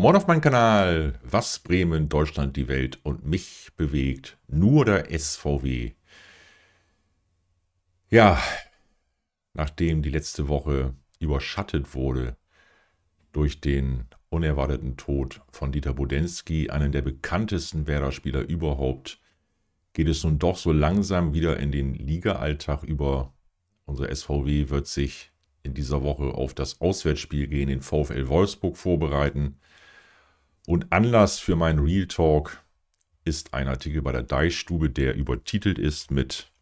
Moin auf meinen Kanal, was Bremen, Deutschland, die Welt und mich bewegt, nur der SVW. Ja, nachdem die letzte Woche überschattet wurde durch den unerwarteten Tod von Dieter Budenski, einem der bekanntesten Werder-Spieler überhaupt, geht es nun doch so langsam wieder in den Liga-Alltag über. Unser SVW wird sich in dieser Woche auf das Auswärtsspiel gegen den VfL Wolfsburg vorbereiten. Und Anlass für meinen Real Talk ist ein Artikel bei der Deichstube, der übertitelt ist mit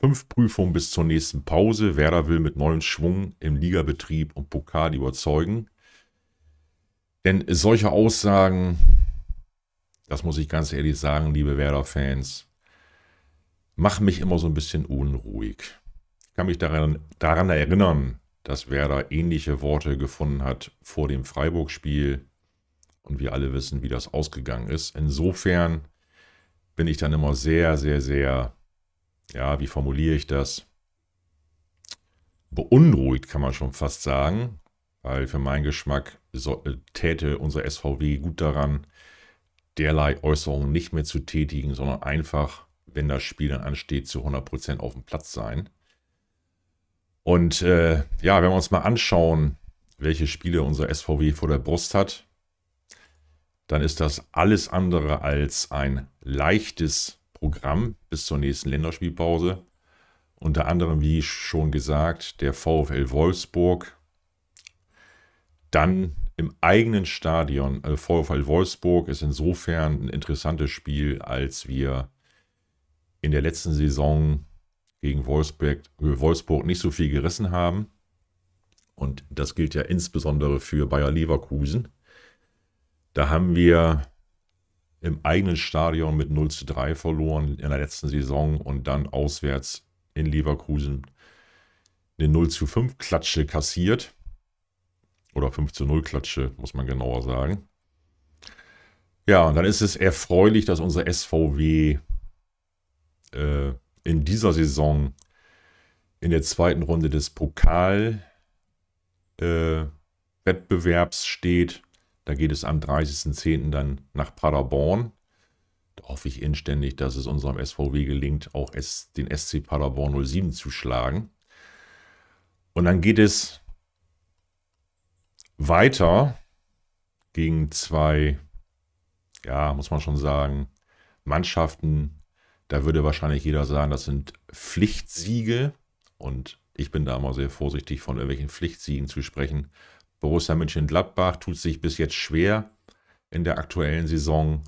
Fünf Prüfungen bis zur nächsten Pause. Werder will mit neuem Schwung im Ligabetrieb und Pokal überzeugen. Denn solche Aussagen, das muss ich ganz ehrlich sagen, liebe Werder-Fans, machen mich immer so ein bisschen unruhig. Ich kann mich daran, daran erinnern, dass Werder ähnliche Worte gefunden hat vor dem Freiburg-Spiel und wir alle wissen, wie das ausgegangen ist. Insofern bin ich dann immer sehr, sehr, sehr, ja, wie formuliere ich das? Beunruhigt kann man schon fast sagen, weil für meinen Geschmack so, äh, täte unser SVW gut daran, derlei Äußerungen nicht mehr zu tätigen, sondern einfach, wenn das Spiel dann ansteht, zu 100% auf dem Platz sein. Und äh, ja, wenn wir uns mal anschauen, welche Spiele unser SVW vor der Brust hat, dann ist das alles andere als ein leichtes Programm bis zur nächsten Länderspielpause. Unter anderem, wie schon gesagt, der VfL Wolfsburg. Dann im eigenen Stadion, äh, VfL Wolfsburg ist insofern ein interessantes Spiel, als wir in der letzten Saison gegen Wolfsburg, äh, Wolfsburg nicht so viel gerissen haben. Und das gilt ja insbesondere für Bayer Leverkusen. Da haben wir im eigenen Stadion mit 0 zu 3 verloren in der letzten Saison und dann auswärts in Leverkusen eine 0 zu 5 Klatsche kassiert. Oder 5 zu 0 Klatsche, muss man genauer sagen. Ja, und dann ist es erfreulich, dass unser SVW äh, in dieser Saison in der zweiten Runde des Pokal äh, Wettbewerbs steht da geht es am 30.10. dann nach Paderborn. Da hoffe ich inständig, dass es unserem SVW gelingt, auch den SC Paderborn 07 zu schlagen. Und dann geht es weiter gegen zwei, ja, muss man schon sagen, Mannschaften. Da würde wahrscheinlich jeder sagen, das sind Pflichtsiege. Und ich bin da immer sehr vorsichtig, von irgendwelchen Pflichtsiegen zu sprechen. Borussia Mönchengladbach tut sich bis jetzt schwer in der aktuellen Saison.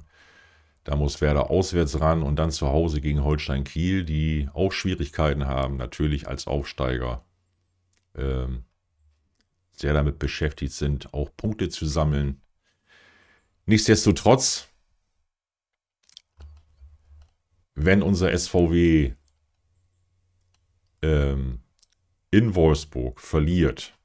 Da muss Werder auswärts ran und dann zu Hause gegen Holstein Kiel, die auch Schwierigkeiten haben, natürlich als Aufsteiger ähm, sehr damit beschäftigt sind, auch Punkte zu sammeln. Nichtsdestotrotz, wenn unser SVW ähm, in Wolfsburg verliert,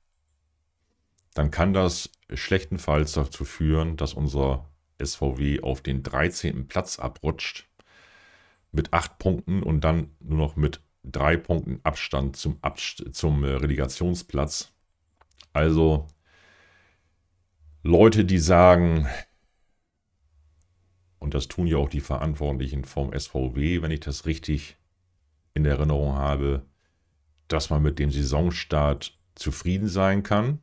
dann kann das schlechtenfalls dazu führen, dass unser SVW auf den 13. Platz abrutscht mit 8 Punkten und dann nur noch mit 3 Punkten Abstand zum, Abst zum äh, Relegationsplatz. Also Leute, die sagen, und das tun ja auch die Verantwortlichen vom SVW, wenn ich das richtig in Erinnerung habe, dass man mit dem Saisonstart zufrieden sein kann,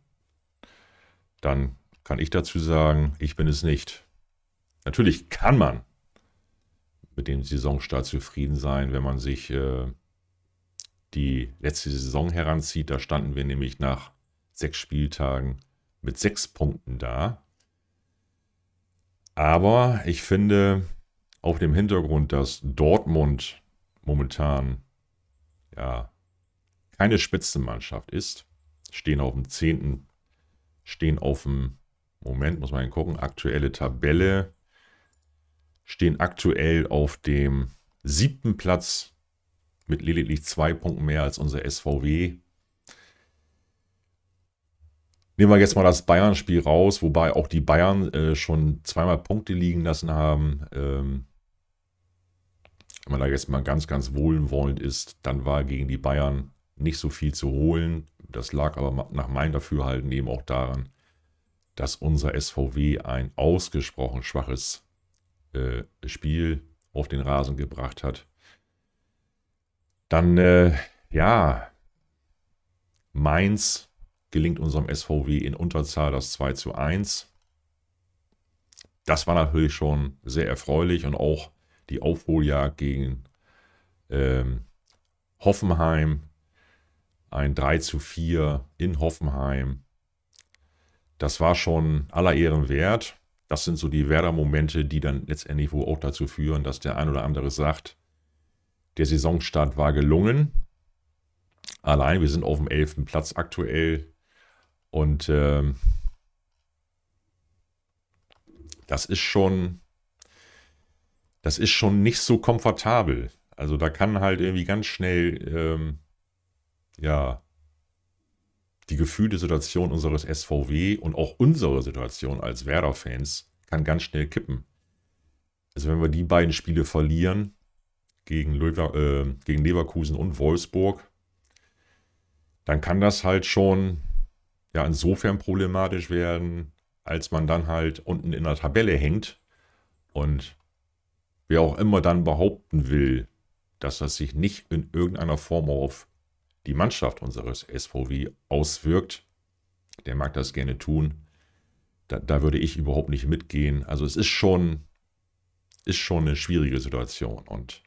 dann kann ich dazu sagen, ich bin es nicht. Natürlich kann man mit dem Saisonstart zufrieden sein, wenn man sich äh, die letzte Saison heranzieht. Da standen wir nämlich nach sechs Spieltagen mit sechs Punkten da. Aber ich finde, auf dem Hintergrund, dass Dortmund momentan ja keine Spitzenmannschaft ist, stehen auf dem zehnten stehen auf dem, Moment, muss man gucken, aktuelle Tabelle, stehen aktuell auf dem siebten Platz mit lediglich zwei Punkten mehr als unser SVW. Nehmen wir jetzt mal das Bayern-Spiel raus, wobei auch die Bayern äh, schon zweimal Punkte liegen lassen haben. Ähm, wenn man da jetzt mal ganz, ganz wohlwollend ist, dann war gegen die Bayern nicht so viel zu holen. Das lag aber nach meinem Dafürhalten eben auch daran, dass unser SVW ein ausgesprochen schwaches äh, Spiel auf den Rasen gebracht hat. Dann, äh, ja, Mainz gelingt unserem SVW in Unterzahl das 2 zu 1. Das war natürlich schon sehr erfreulich und auch die Aufholjagd gegen ähm, Hoffenheim ein 3 zu 4 in Hoffenheim. Das war schon aller Ehren wert. Das sind so die Werder-Momente, die dann letztendlich wohl auch dazu führen, dass der ein oder andere sagt, der Saisonstart war gelungen. Allein, wir sind auf dem 11. Platz aktuell. Und äh, das ist schon, das ist schon nicht so komfortabel. Also da kann halt irgendwie ganz schnell ähm, ja, die gefühlte Situation unseres SVW und auch unsere Situation als Werder-Fans kann ganz schnell kippen. Also wenn wir die beiden Spiele verlieren, gegen, Lever äh, gegen Leverkusen und Wolfsburg, dann kann das halt schon ja insofern problematisch werden, als man dann halt unten in der Tabelle hängt und wer auch immer dann behaupten will, dass das sich nicht in irgendeiner Form auf die Mannschaft unseres SVW auswirkt. Der mag das gerne tun. Da, da würde ich überhaupt nicht mitgehen. Also es ist schon, ist schon eine schwierige Situation. Und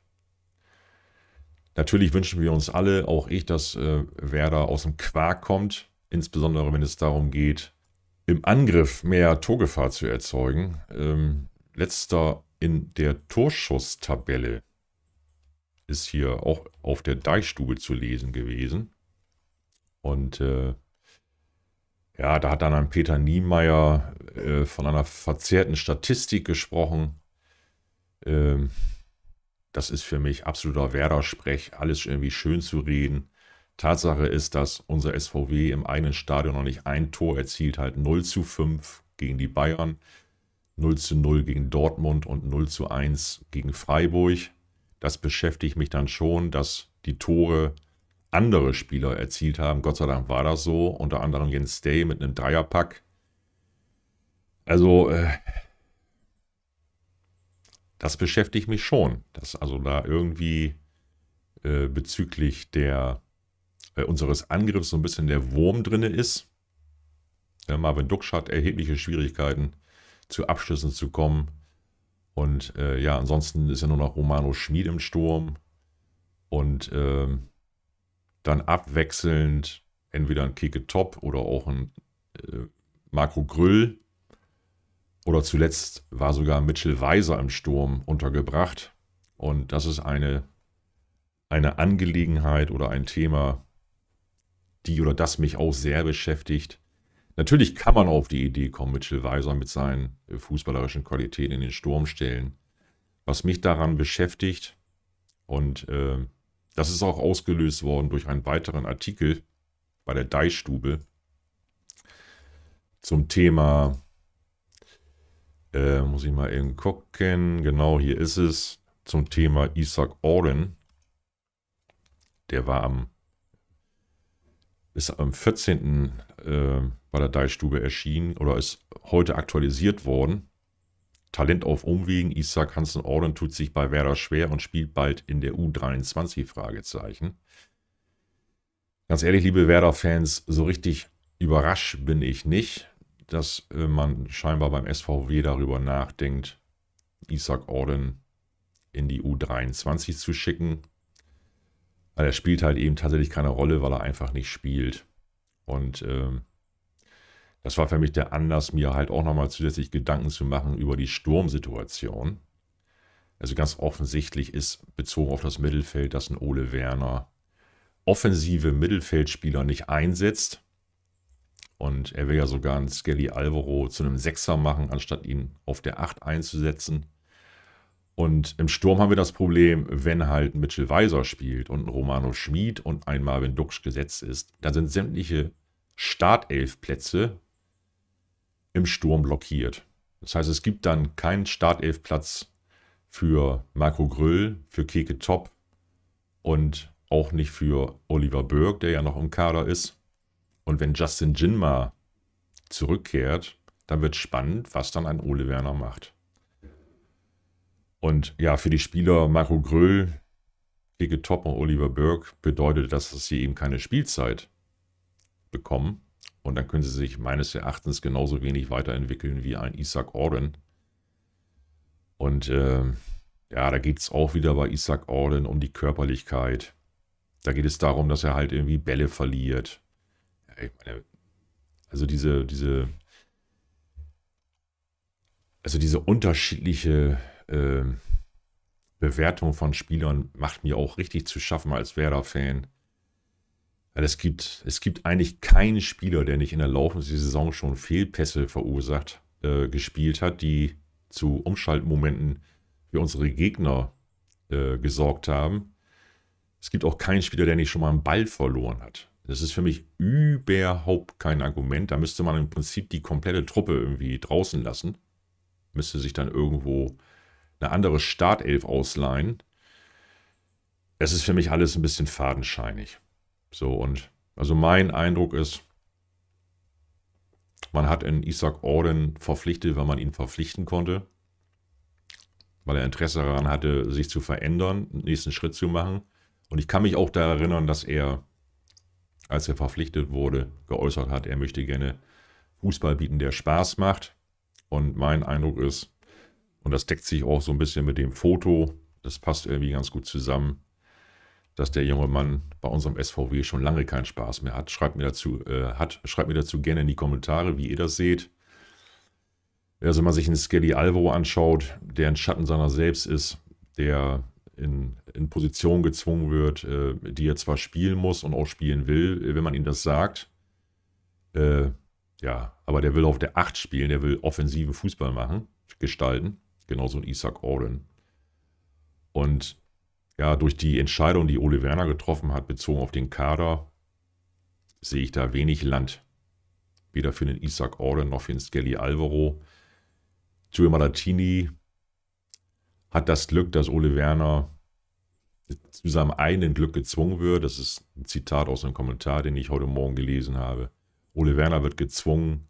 natürlich wünschen wir uns alle, auch ich, dass äh, Werder aus dem Quark kommt. Insbesondere wenn es darum geht, im Angriff mehr Torgefahr zu erzeugen. Ähm, letzter in der Torschusstabelle ist hier auch auf der Deichstube zu lesen gewesen. Und äh, ja, da hat dann ein Peter Niemeyer äh, von einer verzerrten Statistik gesprochen. Ähm, das ist für mich absoluter Werder-Sprech, alles irgendwie schön zu reden. Tatsache ist, dass unser SVW im eigenen Stadion noch nicht ein Tor erzielt hat. 0 zu 5 gegen die Bayern, 0 zu 0 gegen Dortmund und 0 zu 1 gegen Freiburg das beschäftigt mich dann schon, dass die Tore andere Spieler erzielt haben. Gott sei Dank war das so. Unter anderem Jens Day mit einem Dreierpack. Also, äh, das beschäftigt mich schon, dass also da irgendwie äh, bezüglich der, äh, unseres Angriffs so ein bisschen der Wurm drin ist. Marvin Duksch hat erhebliche Schwierigkeiten, zu Abschlüssen zu kommen. Und äh, ja, ansonsten ist ja nur noch Romano Schmid im Sturm. Und äh, dann abwechselnd entweder ein Kike Top oder auch ein äh, Marco Grüll. Oder zuletzt war sogar Mitchell Weiser im Sturm untergebracht. Und das ist eine, eine Angelegenheit oder ein Thema, die oder das mich auch sehr beschäftigt. Natürlich kann man auf die Idee kommen, Mitchell Weiser mit seinen äh, fußballerischen Qualitäten in den Sturm stellen. Was mich daran beschäftigt, und äh, das ist auch ausgelöst worden durch einen weiteren Artikel bei der Deichstube zum Thema, äh, muss ich mal eben gucken, genau hier ist es, zum Thema Isaac Orden. Der war am, ist am 14. Äh, bei der Deichstube erschienen oder ist heute aktualisiert worden. Talent auf Umwegen, Isaac Hansen-Orden tut sich bei Werder schwer und spielt bald in der U23? Fragezeichen. Ganz ehrlich, liebe Werder-Fans, so richtig überrascht bin ich nicht, dass äh, man scheinbar beim SVW darüber nachdenkt, Isaac Orden in die U23 zu schicken. Aber er spielt halt eben tatsächlich keine Rolle, weil er einfach nicht spielt. Und ähm, das war für mich der Anlass, mir halt auch nochmal zusätzlich Gedanken zu machen über die Sturmsituation. Also ganz offensichtlich ist bezogen auf das Mittelfeld, dass ein Ole Werner offensive Mittelfeldspieler nicht einsetzt. Und er will ja sogar einen Skelly Alvaro zu einem Sechser machen, anstatt ihn auf der Acht einzusetzen. Und im Sturm haben wir das Problem, wenn halt Mitchell Weiser spielt und ein Romano Schmid und ein Marvin Duksch gesetzt ist, dann sind sämtliche Startelfplätze im Sturm blockiert. Das heißt, es gibt dann keinen Startelfplatz für Marco Gröll, für Keke Top und auch nicht für Oliver Burke, der ja noch im Kader ist. Und wenn Justin Jinma zurückkehrt, dann wird spannend, was dann ein Ole Werner macht. Und ja, für die Spieler Marco Gröll, Keke Top und Oliver Burke bedeutet das, dass sie eben keine Spielzeit bekommen. Und dann können sie sich meines Erachtens genauso wenig weiterentwickeln wie ein Isaac Orden. Und äh, ja, da geht es auch wieder bei Isaac Orden um die Körperlichkeit. Da geht es darum, dass er halt irgendwie Bälle verliert. Ja, meine, also diese, diese, also diese unterschiedliche äh, Bewertung von Spielern macht mir auch richtig zu schaffen als Werder-Fan. Weil es gibt, es gibt eigentlich keinen Spieler, der nicht in der laufenden Saison schon Fehlpässe verursacht, äh, gespielt hat, die zu Umschaltmomenten für unsere Gegner äh, gesorgt haben. Es gibt auch keinen Spieler, der nicht schon mal einen Ball verloren hat. Das ist für mich überhaupt kein Argument. Da müsste man im Prinzip die komplette Truppe irgendwie draußen lassen. Müsste sich dann irgendwo eine andere Startelf ausleihen. Es ist für mich alles ein bisschen fadenscheinig. So und also mein Eindruck ist, man hat in Isaac Orden verpflichtet, weil man ihn verpflichten konnte, weil er Interesse daran hatte, sich zu verändern, einen nächsten Schritt zu machen. Und ich kann mich auch daran erinnern, dass er, als er verpflichtet wurde, geäußert hat, er möchte gerne Fußball bieten, der Spaß macht. Und mein Eindruck ist, und das deckt sich auch so ein bisschen mit dem Foto, das passt irgendwie ganz gut zusammen, dass der junge Mann bei unserem SVW schon lange keinen Spaß mehr hat. Schreibt mir dazu, äh, hat, schreibt mir dazu gerne in die Kommentare, wie ihr das seht. Also wenn man sich einen Skelly Alvo anschaut, der ein Schatten seiner selbst ist, der in, in Position gezwungen wird, äh, die er zwar spielen muss und auch spielen will, äh, wenn man ihm das sagt. Äh, ja, aber der will auf der 8 spielen, der will offensiven Fußball machen, gestalten. Genauso ein Isaac Orden. Und ja, durch die Entscheidung, die Ole Werner getroffen hat, bezogen auf den Kader, sehe ich da wenig Land. Weder für den Isaac Orden noch für den Skelly Alvaro. Giulio Malatini hat das Glück, dass Ole Werner zu seinem eigenen Glück gezwungen wird. Das ist ein Zitat aus einem Kommentar, den ich heute Morgen gelesen habe. Ole Werner wird gezwungen,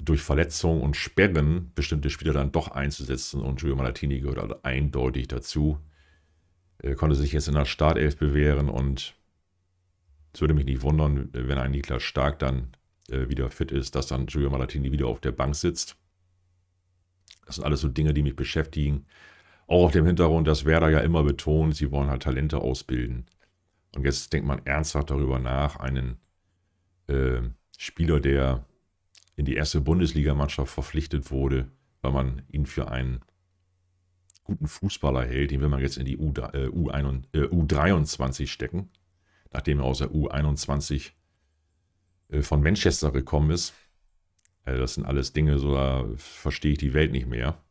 durch Verletzungen und Sperren bestimmte Spieler dann doch einzusetzen und Giulio Malatini gehört halt eindeutig dazu. Äh, konnte sich jetzt in der Startelf bewähren und es würde mich nicht wundern, wenn ein Niklas Stark dann äh, wieder fit ist, dass dann Giulio Malatini wieder auf der Bank sitzt. Das sind alles so Dinge, die mich beschäftigen. Auch auf dem Hintergrund, dass Werder ja immer betont, sie wollen halt Talente ausbilden. Und jetzt denkt man ernsthaft darüber nach, einen äh, Spieler, der in die erste Bundesligamannschaft verpflichtet wurde, weil man ihn für einen guten Fußballer hält, den will man jetzt in die U, äh, U1, äh, U23 stecken, nachdem er aus der U21 äh, von Manchester gekommen ist. Also das sind alles Dinge, so da verstehe ich die Welt nicht mehr.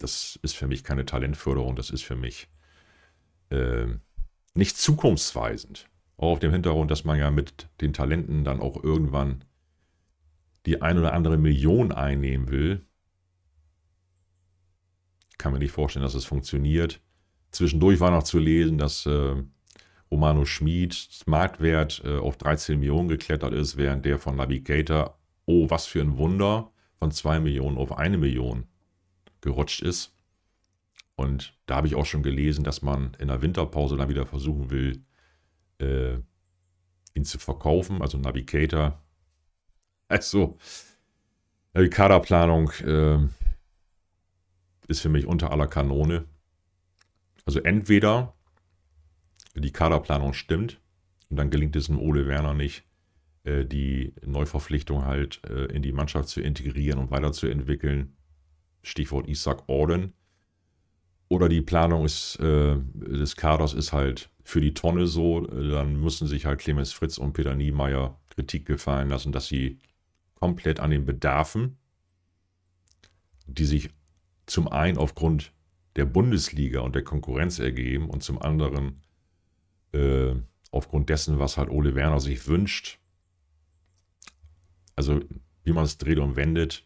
Das ist für mich keine Talentförderung, das ist für mich ähm, nicht zukunftsweisend. Auch auf dem Hintergrund, dass man ja mit den Talenten dann auch irgendwann die ein oder andere Million einnehmen will, kann mir nicht vorstellen, dass es funktioniert. Zwischendurch war noch zu lesen, dass äh, Romano Schmid Marktwert äh, auf 13 Millionen geklettert ist, während der von Navigator, oh, was für ein Wunder, von 2 Millionen auf 1 Million gerutscht ist. Und da habe ich auch schon gelesen, dass man in der Winterpause dann wieder versuchen will, äh, ihn zu verkaufen, also Navigator. Also, die Kaderplanung äh, ist für mich unter aller Kanone. Also entweder die Kaderplanung stimmt und dann gelingt es dem Ole Werner nicht, äh, die Neuverpflichtung halt äh, in die Mannschaft zu integrieren und weiterzuentwickeln. Stichwort Isaac Orden. Oder die Planung ist, äh, des Kaders ist halt für die Tonne so, dann müssen sich halt Clemens Fritz und Peter Niemeyer Kritik gefallen lassen, dass sie komplett an den Bedarfen, die sich zum einen aufgrund der Bundesliga und der Konkurrenz ergeben und zum anderen äh, aufgrund dessen, was halt Ole Werner sich wünscht. Also wie man es dreht und wendet.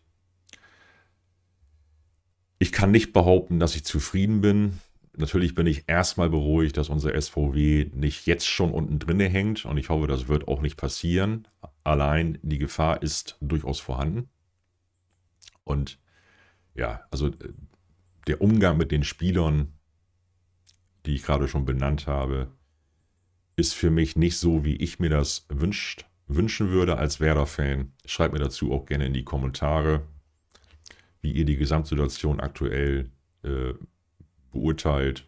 Ich kann nicht behaupten, dass ich zufrieden bin. Natürlich bin ich erstmal beruhigt, dass unser SVW nicht jetzt schon unten drinne hängt und ich hoffe, das wird auch nicht passieren. Allein die Gefahr ist durchaus vorhanden. Und ja, also äh, der Umgang mit den Spielern, die ich gerade schon benannt habe, ist für mich nicht so, wie ich mir das wünscht, wünschen würde als Werder-Fan. Schreibt mir dazu auch gerne in die Kommentare, wie ihr die Gesamtsituation aktuell äh, beurteilt.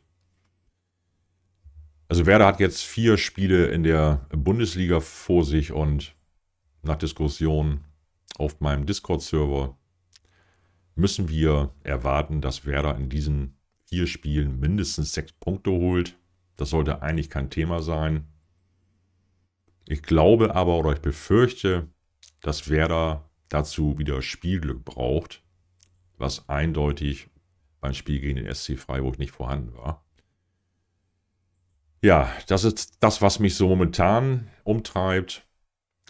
Also Werder hat jetzt vier Spiele in der Bundesliga vor sich und nach Diskussion auf meinem Discord-Server müssen wir erwarten, dass Werder in diesen vier Spielen mindestens sechs Punkte holt. Das sollte eigentlich kein Thema sein. Ich glaube aber oder ich befürchte, dass Werder dazu wieder Spielglück braucht, was eindeutig beim Spiel gegen den SC Freiburg nicht vorhanden war. Ja, das ist das, was mich so momentan umtreibt.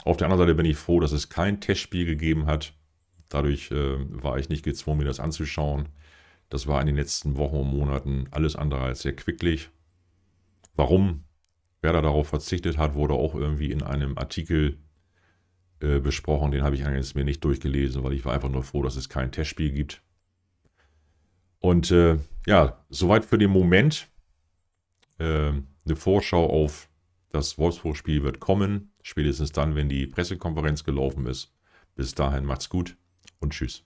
Auf der anderen Seite bin ich froh, dass es kein Testspiel gegeben hat. Dadurch äh, war ich nicht gezwungen, mir das anzuschauen. Das war in den letzten Wochen und Monaten alles andere als sehr quicklich. Warum Werder darauf verzichtet hat, wurde auch irgendwie in einem Artikel äh, besprochen. Den habe ich allerdings mir nicht durchgelesen, weil ich war einfach nur froh, dass es kein Testspiel gibt. Und äh, ja, soweit für den Moment. Äh, eine Vorschau auf das Wolfsburg-Spiel wird kommen, spätestens dann, wenn die Pressekonferenz gelaufen ist. Bis dahin macht's gut und tschüss.